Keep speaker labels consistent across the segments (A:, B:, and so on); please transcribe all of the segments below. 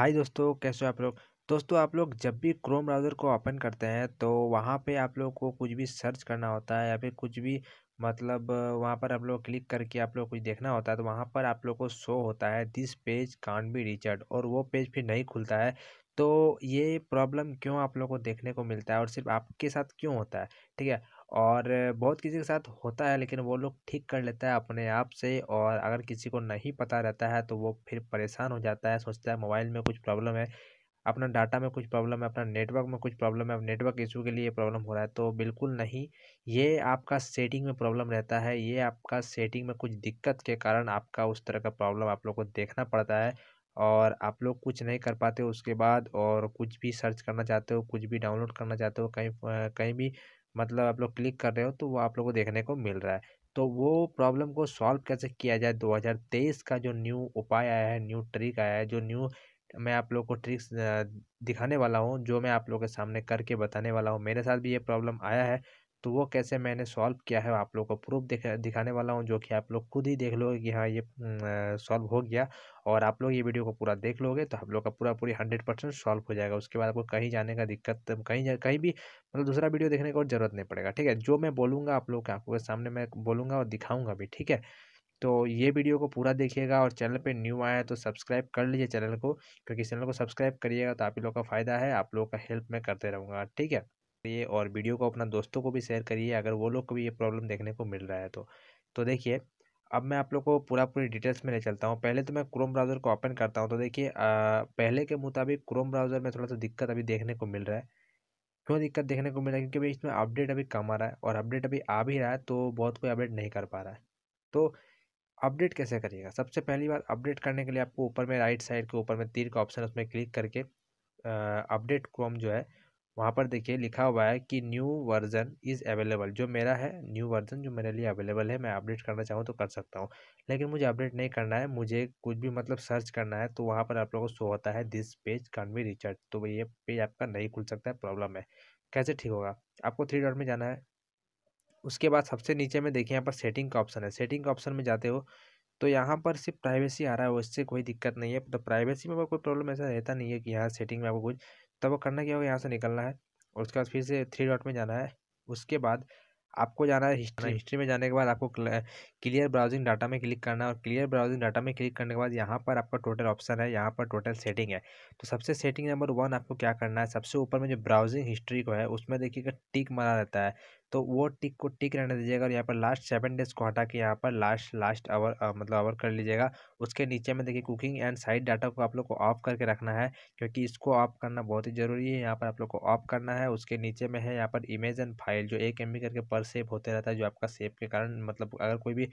A: हाय दोस्तों कैसे हो आप लोग दोस्तों आप लोग जब भी क्रोम ब्राउज़र को ओपन करते हैं तो वहाँ पे आप लोग को कुछ भी सर्च करना होता है या फिर कुछ भी मतलब वहाँ पर आप लोग क्लिक करके आप लोग कुछ देखना होता है तो वहाँ पर आप लोग को शो होता है this page can't be reached और वो पेज फिर नहीं खुलता है तो ये प्रॉब्लम क्यों आप लोग को देखने को मिलता है और सिर्फ आपके साथ क्यों होता है ठीक है और बहुत किसी के साथ होता है लेकिन वो लोग ठीक कर लेता है अपने आप से और अगर किसी को नहीं पता रहता है तो वो फिर परेशान हो जाता है सोचता है मोबाइल में कुछ प्रॉब्लम है अपना डाटा में कुछ प्रॉब्लम है अपना नेटवर्क में कुछ प्रॉब्लम है नेटवर्क इशू के लिए प्रॉब्लम हो रहा है तो बिल्कुल नहीं ये आपका सेटिंग में प्रॉब्लम रहता है ये आपका सेटिंग में कुछ दिक्कत के कारण आपका उस तरह का प्रॉब्लम आप लोग को देखना पड़ता है और आप लोग कुछ नहीं कर पाते उसके बाद और कुछ भी सर्च करना चाहते हो कुछ भी डाउनलोड करना चाहते हो कहीं कहीं भी मतलब आप लोग क्लिक कर रहे हो तो वो आप लोग को देखने को मिल रहा है तो वो प्रॉब्लम को सॉल्व कैसे किया जाए 2023 का जो न्यू उपाय आया है न्यू ट्रिक आया है जो न्यू मैं आप लोग को ट्रिक्स दिखाने वाला हूँ जो मैं आप लोग के सामने करके बताने वाला हूँ मेरे साथ भी ये प्रॉब्लम आया है तो वो कैसे मैंने सॉल्व किया है आप लोग को प्रूफ दिखा दिखाने वाला हूँ जो कि आप लोग खुद ही देख लोगे कि हाँ ये सॉल्व हो गया और आप लोग ये वीडियो को पूरा देख लोगे तो आप लोग का पूरा पूरी हंड्रेड परसेंट सॉल्व हो जाएगा उसके बाद आपको कहीं जाने का दिक्कत कहीं जा कहीं भी मतलब दूसरा वीडियो देखने की जरूरत नहीं पड़ेगा ठीक है जो मैं बोलूँगा आप लोग के आंखों के सामने मैं बोलूँगा और दिखाऊँगा भी ठीक है तो ये वीडियो को पूरा देखिएगा और चैनल पे न्यू आया तो सब्सक्राइब कर लीजिए चैनल को क्योंकि चैनल को सब्सक्राइब करिएगा तो आप लोगों लोग का फ़ायदा है आप लोगों का हेल्प मैं करते रहूँगा ठीक है करिए और वीडियो को अपना दोस्तों को भी शेयर करिए अगर वो लोग को भी ये प्रॉब्लम देखने को मिल रहा है तो तो देखिए अब मैं आप लोग को पूरा पूरी डिटेल्स में ले चलता हूँ पहले तो मैं क्रोम ब्राउज़र को ओपन करता हूँ तो देखिए पहले के मुताबिक क्रोम ब्राउज़र में थोड़ा सा दिक्कत अभी देखने को मिल रहा है क्यों दिक्कत देखने को मिल रहा है क्योंकि इसमें अपडेट अभी कम आ रहा है और अपडेट अभी आ भी रहा है तो बहुत कोई अपडेट नहीं कर पा रहा है तो अपडेट कैसे करिएगा सबसे पहली बार अपडेट करने के लिए आपको ऊपर में राइट साइड के ऊपर में तीर का ऑप्शन उसमें क्लिक करके अपडेट क्रोम जो है वहाँ पर देखिए लिखा हुआ है कि न्यू वर्जन इज़ अवेलेबल जो मेरा है न्यू वर्जन जो मेरे लिए अवेलेबल है मैं अपडेट करना चाहूँ तो कर सकता हूँ लेकिन मुझे अपडेट नहीं करना है मुझे कुछ भी मतलब सर्च करना है तो वहाँ पर आप लोगों को शो होता है this page can't be reached तो ये पेज आपका नहीं खुल सकता है प्रॉब्लम है कैसे ठीक होगा आपको थ्री डॉट में जाना है उसके बाद सबसे नीचे में देखिए यहाँ पर सेटिंग का ऑप्शन है सेटिंग का ऑप्शन में जाते हो तो यहाँ पर सिर्फ प्राइवेसी आ रहा है उससे कोई दिक्कत नहीं है तो प्राइवेसी में कोई प्रॉब्लम ऐसा रहता नहीं है कि यहाँ सेटिंग में आपको कुछ तब वो करना क्या होगा यहाँ से निकलना है और उसके बाद फिर से थ्री डॉट में जाना है उसके बाद आपको जाना है हिस्ट्री हिस्ट्री में जाने के बाद आपको क्लियर ब्राउजिंग डाटा में क्लिक करना है और क्लियर ब्राउजिंग डाटा में क्लिक करने के बाद यहाँ पर आपका टोटल ऑप्शन है यहाँ पर टोटल सेटिंग है तो सबसे सेटिंग नंबर वन आपको क्या करना है सबसे ऊपर में जो ब्राउजिंग हिस्ट्री को है उसमें देखिएगा टिक मारा रहता है तो वो टिक को टिक रहने दीजिएगा और यहाँ पर लास्ट सेवन डेज को हटा के यहाँ पर लास्ट लास्ट आवर मतलब आवर कर लीजिएगा उसके नीचे में देखिए कुकिंग एंड साइड डाटा को आप लोग को ऑफ करके रखना है क्योंकि इसको ऑफ करना बहुत ही ज़रूरी है यहाँ पर आप लोग को ऑफ करना है उसके नीचे में है यहाँ पर इमेज एंड फाइल जो एक एम करके पर सेव होते रहता है जो आपका सेव के कारण मतलब अगर कोई भी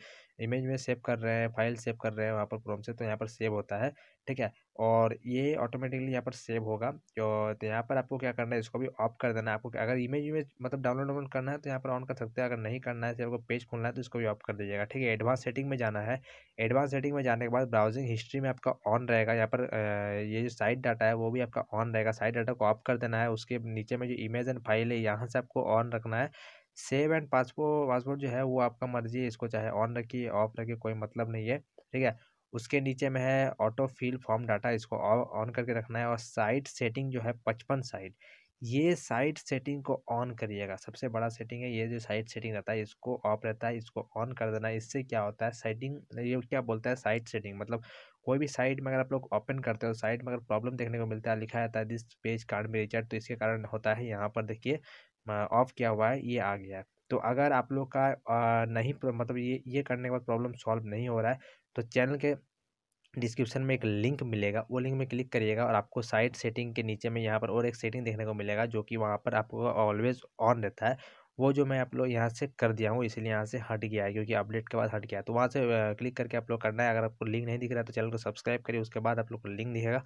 A: इमेज में सेव कर रहे हैं फाइल सेव कर रहे हैं वहाँ पर क्रोम से तो यहाँ पर सेव होता है ठीक है और ये ऑटोमेटिकली यहाँ पर सेव होगा तो यहाँ पर आपको क्या करना है इसको भी ऑफ कर देना है आपको अगर इमेज इमेज मतलब डाउनलोड डाउनलोड करना है तो यहाँ पर ऑन कर सकते हैं अगर नहीं करना है तो आपको पेज खोलना है तो इसको भी ऑफ कर दीजिएगा ठीक है एडवांस सेटिंग में जाना है एडवांस सेटिंग में जाने के बाद ब्राउजिंग हिस्ट्री में आपका ऑन रहेगा यहाँ पर ये जो साइड डाटा है वो भी आपका ऑन रहेगा साइड डाटा को ऑफ कर देना है उसके नीचे में जो इमेज एंड फाइल है यहाँ से आपको ऑन रखना है सेव एंड पासपोर्ट पासपोर्ट जो है वो आपका मर्जी है इसको चाहे ऑन रखिए ऑफ रखिए कोई मतलब नहीं है ठीक है उसके नीचे में है ऑटो फिल फॉर्म डाटा इसको ऑन करके रखना है और साइट सेटिंग जो है पचपन साइट ये साइट सेटिंग को ऑन करिएगा सबसे बड़ा सेटिंग है ये जो साइट सेटिंग रहता है इसको ऑफ रहता है इसको ऑन कर देना इससे क्या होता है सेटिंग ये क्या बोलता है साइट सेटिंग मतलब कोई भी साइट में अगर आप लोग ओपन करते हो साइट में अगर प्रॉब्लम देखने को मिलता है लिखा रहता है दिस पेज कार्ड में रिचार्ज तो इसके कारण होता है यहाँ पर देखिए ऑफ किया हुआ है ये आ गया है तो अगर आप लोग का नहीं मतलब ये ये करने के बाद प्रॉब्लम सॉल्व नहीं हो रहा है तो चैनल के डिस्क्रिप्शन में एक लिंक मिलेगा वो लिंक में क्लिक करिएगा और आपको साइट सेटिंग के नीचे में यहाँ पर और एक सेटिंग देखने को मिलेगा जो कि वहाँ पर आपको ऑलवेज ऑन रहता है वो जो मैं आप लोग यहाँ से कर दिया हूँ इसलिए यहाँ से हट गया है क्योंकि अपडेट के बाद हट गया है तो वहाँ से क्लिक करके आप लोग करना है अगर आपको लिंक नहीं दिख रहा है तो चैनल को सब्सक्राइब करिए उसके बाद आप लोग को लिंक दिखेगा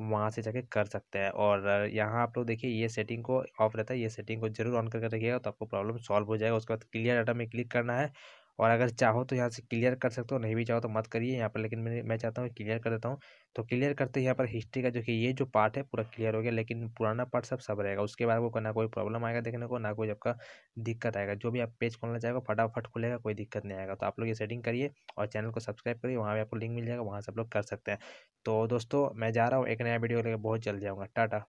A: वहाँ से जाके कर सकते हैं और यहाँ आप लोग देखिए ये सेटिंग को ऑफ रहता है ये सेटिंग को जरूर ऑन करके रखिएगा तो आपको प्रॉब्लम सॉल्व हो जाएगा उसके बाद क्लियर डाटा में क्लिक करना है और अगर चाहो तो यहाँ से क्लियर कर सकते हो नहीं भी चाहो तो मत करिए यहाँ पर लेकिन मैं मैं चाहता हूँ क्लियर कर देता हूँ तो क्लियर करते यहाँ पर हिस्ट्री का जो कि ये जो पार्ट है पूरा क्लियर हो गया लेकिन पुराना पार्ट सब सब रहेगा उसके बाद आपको ना कोई प्रॉब्लम आएगा देखने को ना कोई आपका दिक्कत आएगा जो भी आप पेज खोलना चाहेगा फटाफट खुलेगा कोई दिक्कत नहीं आएगा तो आप लोग ये सेटिंग करिए और चैनल को सब्सक्राइब करिए वहाँ भी आपको लिंक मिल जाएगा वहाँ से आप लोग कर सकते हैं तो दोस्तों मैं जा रहा हूँ एक नया वीडियो लेकर बहुत जल्दी जाऊँगा टाटा